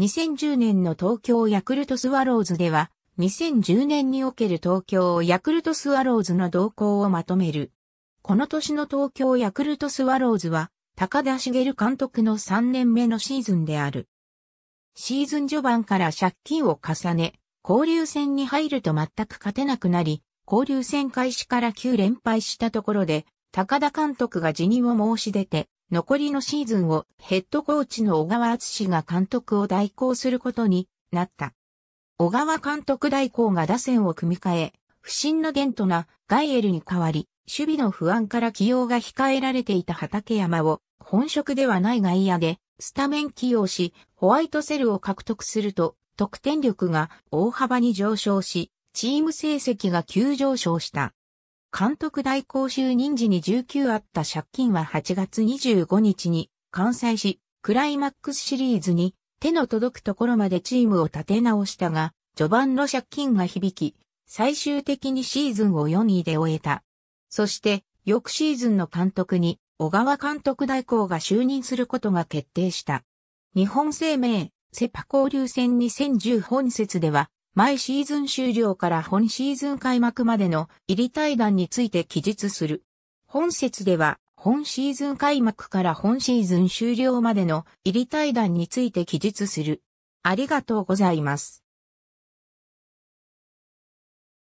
2010年の東京ヤクルトスワローズでは、2010年における東京ヤクルトスワローズの動向をまとめる。この年の東京ヤクルトスワローズは、高田茂監督の3年目のシーズンである。シーズン序盤から借金を重ね、交流戦に入ると全く勝てなくなり、交流戦開始から9連敗したところで、高田監督が辞任を申し出て、残りのシーズンをヘッドコーチの小川敦が監督を代行することになった。小川監督代行が打線を組み替え、不審なゲントなガイエルに代わり、守備の不安から起用が控えられていた畠山を本職ではない外野でスタメン起用し、ホワイトセルを獲得すると、得点力が大幅に上昇し、チーム成績が急上昇した。監督代行就任時に19あった借金は8月25日に完済し、クライマックスシリーズに手の届くところまでチームを立て直したが、序盤の借金が響き、最終的にシーズンを4位で終えた。そして、翌シーズンの監督に小川監督代行が就任することが決定した。日本生命、セパ交流戦2010本節では、毎シーズン終了から本シーズン開幕までの入り対談について記述する。本節では、本シーズン開幕から本シーズン終了までの入り対談について記述する。ありがとうございます。